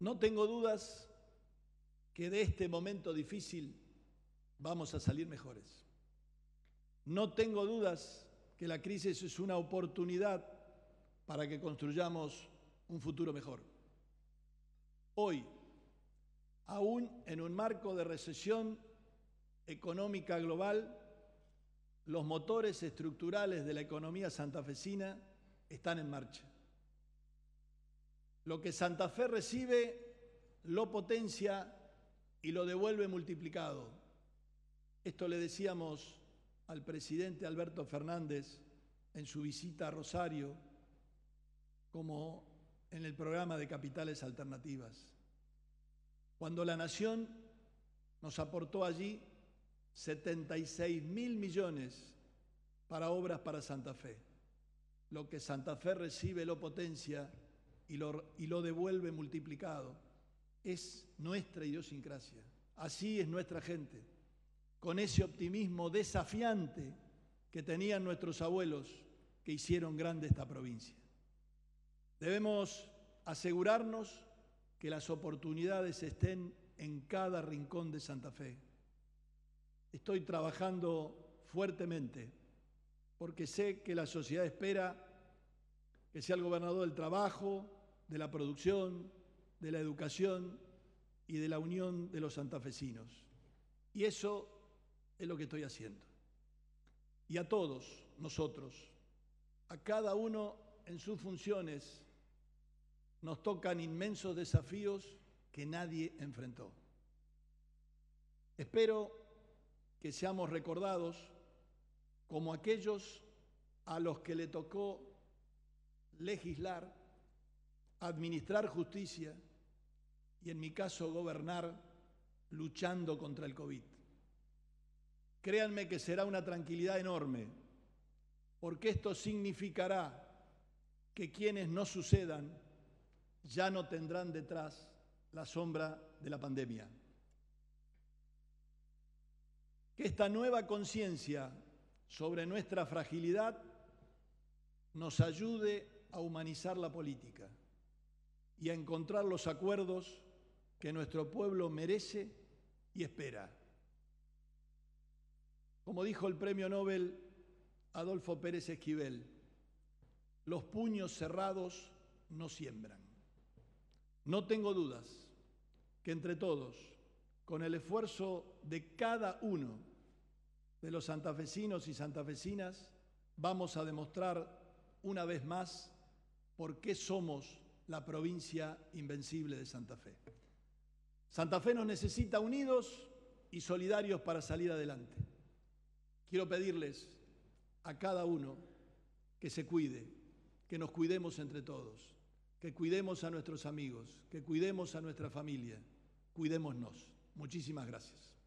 No tengo dudas que de este momento difícil vamos a salir mejores. No tengo dudas que la crisis es una oportunidad para que construyamos un futuro mejor. Hoy, aún en un marco de recesión económica global, los motores estructurales de la economía santafesina están en marcha. Lo que Santa Fe recibe lo potencia y lo devuelve multiplicado. Esto le decíamos al presidente Alberto Fernández en su visita a Rosario, como en el programa de Capitales Alternativas. Cuando la Nación nos aportó allí 76 mil millones para obras para Santa Fe. Lo que Santa Fe recibe lo potencia y lo, devuelve multiplicado. Es nuestra idiosincrasia. Así es nuestra gente. Con ese optimismo desafiante que tenían nuestros abuelos que hicieron grande esta provincia. Debemos asegurarnos que las oportunidades estén en cada rincón de Santa Fe. Estoy trabajando fuertemente porque sé que la sociedad espera que sea el gobernador del trabajo, de la producción, de la educación y de la unión de los santafesinos. Y eso es lo que estoy haciendo. Y a todos nosotros, a cada uno en sus funciones, nos tocan inmensos desafíos que nadie enfrentó. Espero que seamos recordados como aquellos a los que le tocó legislar administrar justicia y en mi caso gobernar luchando contra el COVID. Créanme que será una tranquilidad enorme, porque esto significará que quienes no sucedan ya no tendrán detrás la sombra de la pandemia. Que esta nueva conciencia sobre nuestra fragilidad nos ayude a humanizar la política y a encontrar los acuerdos que nuestro pueblo merece y espera. Como dijo el premio Nobel Adolfo Pérez Esquivel, los puños cerrados no siembran. No tengo dudas que entre todos, con el esfuerzo de cada uno de los santafesinos y santafesinas, vamos a demostrar una vez más por qué somos la provincia invencible de Santa Fe. Santa Fe nos necesita unidos y solidarios para salir adelante. Quiero pedirles a cada uno que se cuide, que nos cuidemos entre todos, que cuidemos a nuestros amigos, que cuidemos a nuestra familia, cuidémonos. Muchísimas gracias.